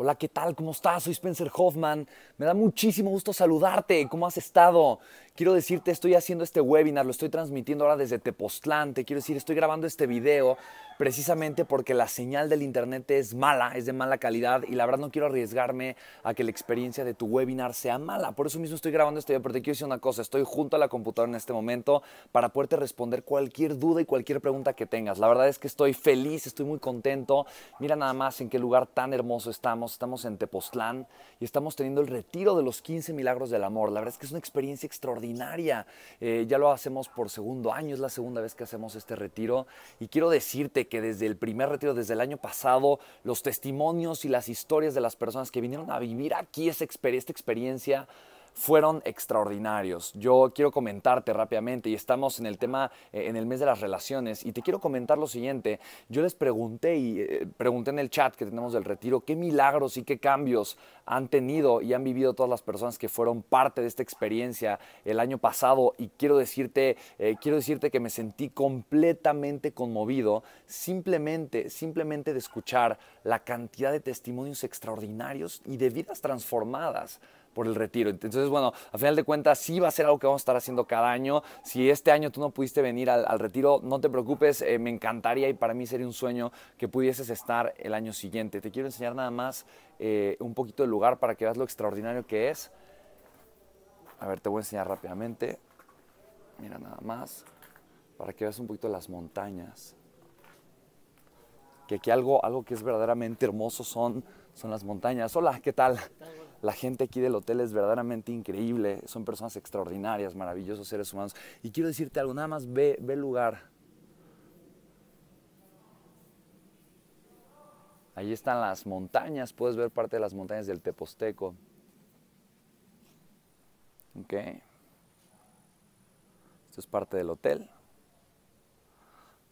Hola, ¿qué tal? ¿Cómo estás? Soy Spencer Hoffman. Me da muchísimo gusto saludarte. ¿Cómo has estado? Quiero decirte, estoy haciendo este webinar, lo estoy transmitiendo ahora desde Tepoztlán. Te quiero decir, estoy grabando este video precisamente porque la señal del internet es mala, es de mala calidad y la verdad no quiero arriesgarme a que la experiencia de tu webinar sea mala. Por eso mismo estoy grabando este video, pero te quiero decir una cosa, estoy junto a la computadora en este momento para poderte responder cualquier duda y cualquier pregunta que tengas. La verdad es que estoy feliz, estoy muy contento. Mira nada más en qué lugar tan hermoso estamos. Estamos en Tepoztlán y estamos teniendo el retiro de los 15 milagros del amor. La verdad es que es una experiencia extraordinaria. Eh, ya lo hacemos por segundo año, es la segunda vez que hacemos este retiro y quiero decirte que desde el primer retiro, desde el año pasado, los testimonios y las historias de las personas que vinieron a vivir aquí esta experiencia fueron extraordinarios. Yo quiero comentarte rápidamente y estamos en el tema, eh, en el mes de las relaciones y te quiero comentar lo siguiente. Yo les pregunté y eh, pregunté en el chat que tenemos del retiro qué milagros y qué cambios han tenido y han vivido todas las personas que fueron parte de esta experiencia el año pasado y quiero decirte, eh, quiero decirte que me sentí completamente conmovido simplemente, simplemente de escuchar la cantidad de testimonios extraordinarios y de vidas transformadas por el retiro. Entonces, bueno, a final de cuentas sí va a ser algo que vamos a estar haciendo cada año. Si este año tú no pudiste venir al, retiro, no te preocupes, eh, me encantaría y para mí sería un sueño que pudieses estar el año siguiente. Te quiero enseñar nada más eh, un poquito del lugar para que veas lo extraordinario que es. A ver, te voy a enseñar rápidamente. Mira nada más, para que veas un poquito las montañas. Que aquí algo, algo que es verdaderamente hermoso son, son las montañas. Hola, ¿qué tal? La gente aquí del hotel es verdaderamente increíble, son personas extraordinarias, maravillosos seres humanos. Y quiero decirte algo, nada más ve, ve el lugar. Allí están las montañas, puedes ver parte de las montañas del Teposteco. Ok. Esto es parte del hotel.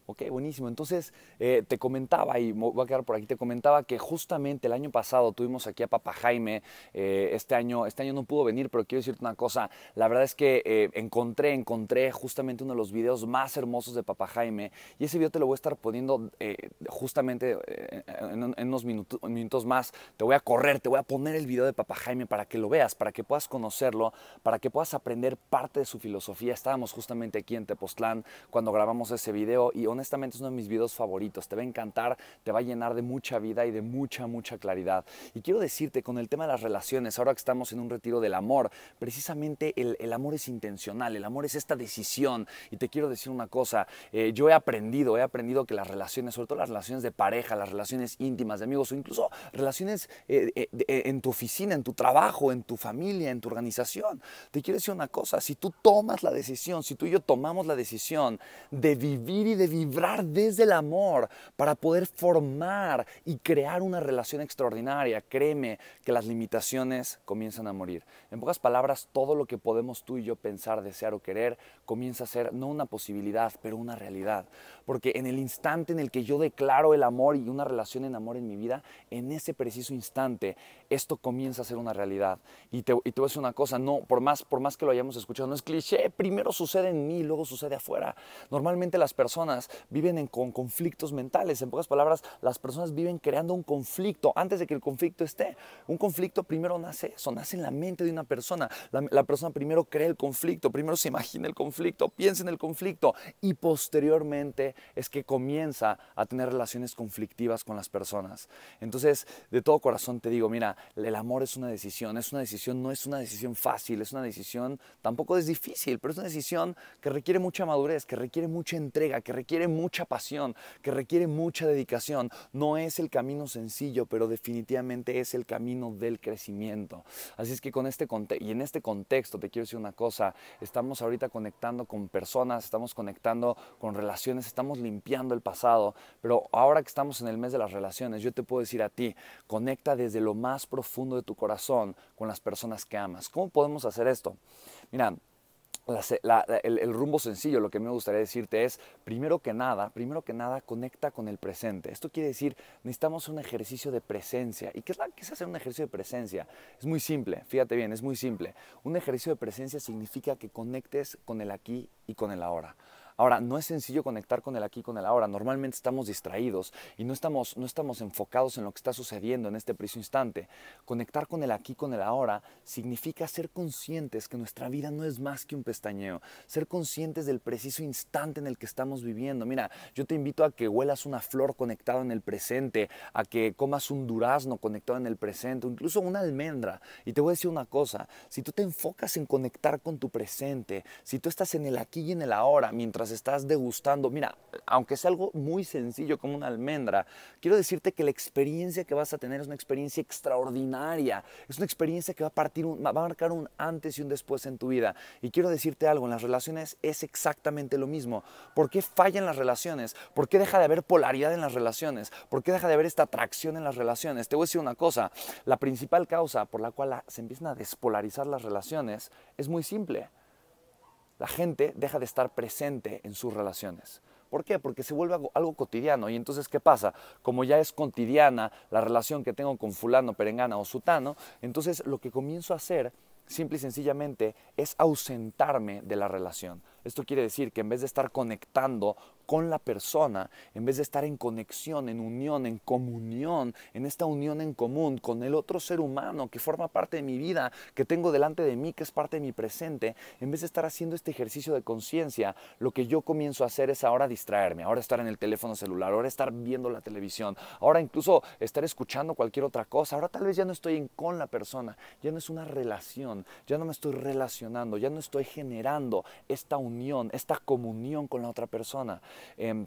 Ok, buenísimo. Entonces, eh, te comentaba, y voy a quedar por aquí, te comentaba que justamente el año pasado tuvimos aquí a Papa Jaime, eh, este, año, este año no pudo venir, pero quiero decirte una cosa, la verdad es que eh, encontré, encontré justamente uno de los videos más hermosos de papa Jaime, y ese video te lo voy a estar poniendo justamente en, unos minutos, minutos más, te voy a correr, te voy a poner el video de papa Jaime para que lo veas, para que puedas conocerlo, para que puedas aprender parte de su filosofía. Estábamos justamente aquí en Tepoztlán cuando grabamos ese video y honestamente es uno de mis videos favoritos. Te va a encantar, te va a llenar de mucha vida y de mucha, mucha claridad. Y quiero decirte con el tema de las relaciones, ahora que estamos en un retiro del amor, precisamente el, amor es intencional, el amor es esta decisión. Y te quiero decir una cosa, eh, yo he aprendido, he aprendido que las relaciones, sobre todo las relaciones de pareja, las relaciones íntimas de amigos o incluso relaciones eh, eh, en tu oficina, en tu trabajo, en tu familia, en tu organización, te quiero decir una cosa, si tú tomas la decisión, si tú y yo tomamos la decisión de vivir y de vivir, vibrar desde el amor para poder formar y crear una relación extraordinaria. Créeme que las limitaciones comienzan a morir. En pocas palabras, todo lo que podemos tú y yo pensar, desear o querer comienza a ser no una posibilidad, pero una realidad. Porque en el instante en el que yo declaro el amor y una relación en amor en mi vida, en ese preciso instante, esto comienza a ser una realidad. Y te, y voy a decir una cosa, no, por más, por más que lo hayamos escuchado, no es cliché, primero sucede en mí, luego sucede afuera. Normalmente las personas viven con conflictos mentales. En pocas palabras, las personas viven creando un conflicto antes de que el conflicto esté. Un conflicto primero nace eso, nace en la mente de una persona. La, la persona primero crea el conflicto, primero se imagina el conflicto, piensa en el conflicto y posteriormente es que comienza a tener relaciones conflictivas con las personas. Entonces, de todo corazón te digo, mira, el amor es una decisión, es una decisión, no es una decisión fácil, es una decisión, tampoco es difícil, pero es una decisión que requiere mucha madurez, que requiere mucha entrega, que requiere mucha pasión, que requiere mucha dedicación. No es el camino sencillo, pero definitivamente es el camino del crecimiento. Así es que con este contexto, y en este contexto te quiero decir una cosa, estamos ahorita conectando con personas, estamos conectando con relaciones, estamos limpiando el pasado, pero ahora que estamos en el mes de las relaciones, yo te puedo decir a ti, conecta desde lo más profundo de tu corazón con las personas que amas. ¿Cómo podemos hacer esto? Mira, el, rumbo sencillo, lo que me gustaría decirte es, primero que nada, primero que nada, conecta con el presente. Esto quiere decir, necesitamos un ejercicio de presencia. ¿Y qué es, qué es hacer un ejercicio de presencia? Es muy simple, fíjate bien, es muy simple. Un ejercicio de presencia significa que conectes con el aquí y con el ahora. Ahora, no es sencillo conectar con el aquí, con el ahora. Normalmente estamos distraídos y no estamos, no estamos enfocados en lo que está sucediendo en este preciso instante. Conectar con el aquí, con el ahora, significa ser conscientes que nuestra vida no es más que un pestañeo. Ser conscientes del preciso instante en el que estamos viviendo. Mira, yo te invito a que huelas una flor conectada en el presente, a que comas un durazno conectado en el presente, incluso una almendra. Y te voy a decir una cosa, si tú te enfocas en conectar con tu presente, si tú estás en el aquí y en el ahora, mientras estás degustando, mira, aunque sea algo muy sencillo como una almendra, quiero decirte que la experiencia que vas a tener es una experiencia extraordinaria, es una experiencia que va a, partir va a marcar un antes y un después en tu vida. Y quiero decirte algo, en las relaciones es exactamente lo mismo. ¿Por qué fallan las relaciones? ¿Por qué deja de haber polaridad en las relaciones? ¿Por qué deja de haber esta atracción en las relaciones? Te voy a decir una cosa, la principal causa por la cual se empiezan a despolarizar las relaciones es muy simple la gente deja de estar presente en sus relaciones. ¿Por qué? Porque se vuelve algo, cotidiano. Y entonces, ¿qué pasa? Como ya es cotidiana la relación que tengo con fulano, perengana o sutano, entonces lo que comienzo a hacer, simple y sencillamente, es ausentarme de la relación. Esto quiere decir que en vez de estar conectando con la persona, en vez de estar en conexión, en unión, en comunión, en esta unión en común con el otro ser humano que forma parte de mi vida, que tengo delante de mí, que es parte de mi presente, en vez de estar haciendo este ejercicio de conciencia, lo que yo comienzo a hacer es ahora distraerme, ahora estar en el teléfono celular, ahora estar viendo la televisión, ahora incluso estar escuchando cualquier otra cosa, ahora tal vez ya no estoy con la persona, ya no es una relación, ya no me estoy relacionando, ya no estoy generando esta unión esta comunión con la otra persona. Em,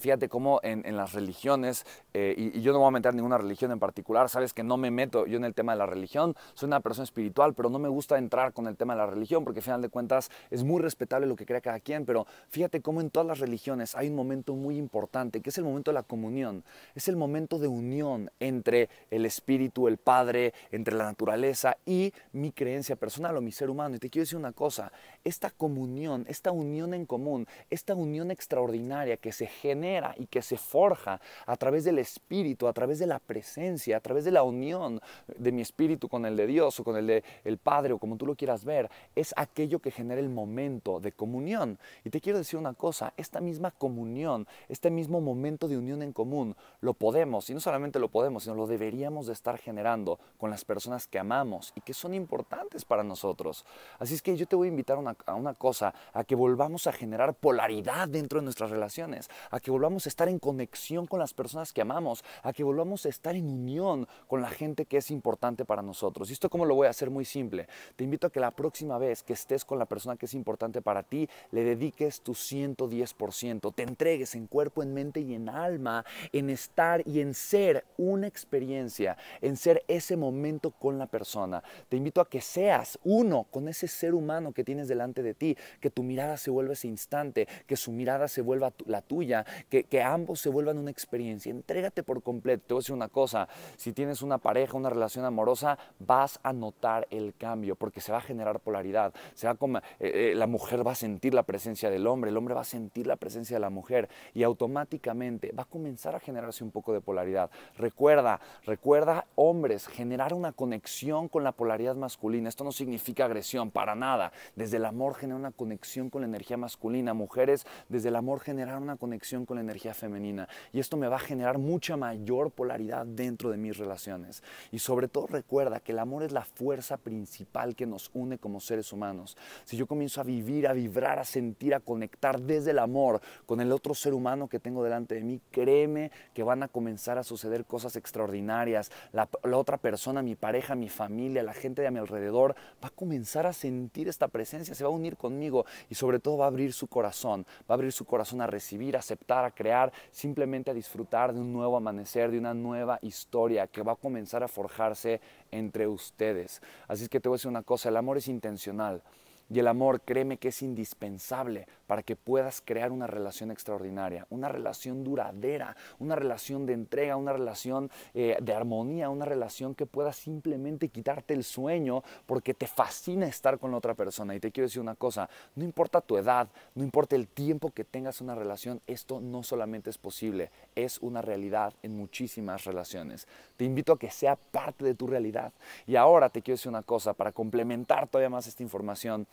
fíjate cómo en, las religiones, eh, y, yo no voy a meter ninguna religión en particular, sabes que no me meto yo en el tema de la religión, soy una persona espiritual, pero no me gusta entrar con el tema de la religión, porque al final de cuentas es muy respetable lo que crea cada quien, pero fíjate cómo en todas las religiones hay un momento muy importante, que es el momento de la comunión, es el momento de unión entre el espíritu, el Padre, entre la naturaleza y mi creencia personal o mi ser humano. Y te quiero decir una cosa, esta comunión, esta unión en común, esta unión extraordinaria que se genera, y que se forja a través del Espíritu, a través de la presencia, a través de la unión de mi Espíritu con el de Dios o con el de el Padre o como tú lo quieras ver, es aquello que genera el momento de comunión. Y te quiero decir una cosa, esta misma comunión, este mismo momento de unión en común, lo podemos, y no solamente lo podemos, sino lo deberíamos de estar generando con las personas que amamos y que son importantes para nosotros. Así es que yo te voy a invitar a una cosa, a que volvamos a generar polaridad dentro de nuestras relaciones, a que volvamos a estar en conexión con las personas que amamos, a que volvamos a estar en unión con la gente que es importante para nosotros. ¿Y esto cómo lo voy a hacer? Muy simple. Te invito a que la próxima vez que estés con la persona que es importante para ti, le dediques tu 110%, te entregues en cuerpo, en mente y en alma, en estar y en ser una experiencia, en ser ese momento con la persona. Te invito a que seas uno con ese ser humano que tienes delante de ti, que tu mirada se vuelva ese instante, que su mirada se vuelva la tuya, que, ambos se vuelvan una experiencia. Entrégate por completo. Te voy a decir una cosa, si tienes una pareja, una relación amorosa, vas a notar el cambio porque se va a generar polaridad. Se eh, eh, la mujer va a sentir la presencia del hombre, el hombre va a sentir la presencia de la mujer y automáticamente va a comenzar a generarse un poco de polaridad. Recuerda, recuerda, hombres, generar una conexión con la polaridad masculina. Esto no significa agresión, para nada. Desde el amor generar una conexión con la energía masculina. Mujeres, desde el amor generar una conexión con la energía femenina. Y esto me va a generar mucha mayor polaridad dentro de mis relaciones. Y sobre todo recuerda que el amor es la fuerza principal que nos une como seres humanos. Si yo comienzo a vivir, a vibrar, a sentir, a conectar desde el amor con el otro ser humano que tengo delante de mí, créeme que van a comenzar a suceder cosas extraordinarias. La, la otra persona, mi pareja, mi familia, la gente de a mi alrededor, va a comenzar a sentir esta presencia, se va a unir conmigo y sobre todo va a abrir su corazón, va a abrir su corazón a recibir, a aceptar a crear, simplemente a disfrutar de un nuevo amanecer, de una nueva historia que va a comenzar a forjarse entre ustedes. Así es que te voy a decir una cosa, el amor es intencional. Y el amor, créeme que es indispensable para que puedas crear una relación extraordinaria, una relación duradera, una relación de entrega, una relación eh, de armonía, una relación que pueda simplemente quitarte el sueño porque te fascina estar con la otra persona. Y te quiero decir una cosa, no importa tu edad, no importa el tiempo que tengas una relación, esto no solamente es posible, es una realidad en muchísimas relaciones. Te invito a que sea parte de tu realidad. Y ahora te quiero decir una cosa, para complementar todavía más esta información,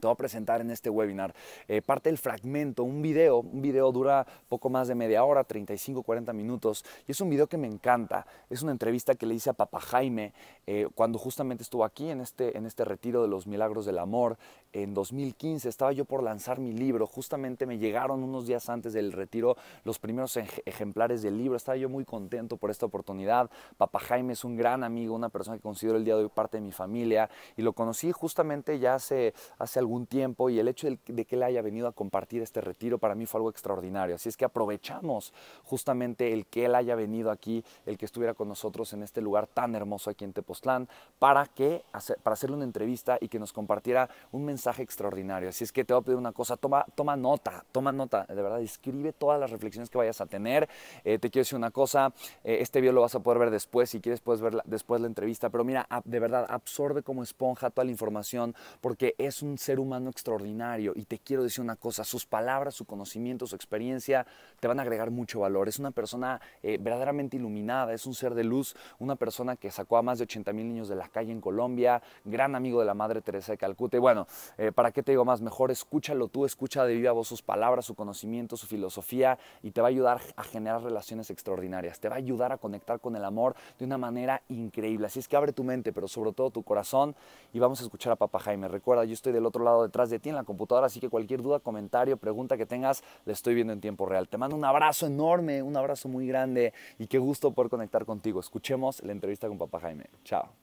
te voy a presentar en este webinar. Eh, parte del fragmento, un video, un video dura poco más de media hora, 35, 40 minutos, y es un video que me encanta. Es una entrevista que le hice a Papá Jaime eh, cuando justamente estuvo aquí en este, en este retiro de los milagros del amor. En 2015 estaba yo por lanzar mi libro, justamente me llegaron unos días antes del retiro los primeros ejemplares del libro, estaba yo muy contento por esta oportunidad. Papá Jaime es un gran amigo, una persona que considero el día de hoy parte de mi familia, y lo conocí justamente ya hace, hace un tiempo y el hecho de que él haya venido a compartir este retiro para mí fue algo extraordinario. Así es que aprovechamos justamente el que él haya venido aquí, el que estuviera con nosotros en este lugar tan hermoso aquí en Tepoztlán, para, que, para hacerle una entrevista y que nos compartiera un mensaje extraordinario. Así es que te voy a pedir una cosa, toma, toma nota, toma nota, de verdad, escribe todas las reflexiones que vayas a tener. Eh, te quiero decir una cosa, eh, este video lo vas a poder ver después, si quieres puedes ver después la entrevista, pero mira, de verdad, absorbe como esponja toda la información porque es un ser humano extraordinario y te quiero decir una cosa, sus palabras, su conocimiento, su experiencia te van a agregar mucho valor. Es una persona eh, verdaderamente iluminada, es un ser de luz, una persona que sacó a más de 80 mil niños de la calle en Colombia, gran amigo de la Madre Teresa de Calcuta. Y bueno, eh, ¿para qué te digo más? Mejor escúchalo tú, escucha de viva voz sus palabras, su conocimiento, su filosofía y te va a ayudar a generar relaciones extraordinarias, te va a ayudar a conectar con el amor de una manera increíble. Así es que abre tu mente, pero sobre todo tu corazón y vamos a escuchar a Papá Jaime. Recuerda, yo estoy del otro lado detrás de ti en la computadora, así que cualquier duda, comentario, pregunta que tengas, le estoy viendo en tiempo real. Te mando un abrazo enorme, un abrazo muy grande y qué gusto poder conectar contigo. Escuchemos la entrevista con papá Jaime. Chao.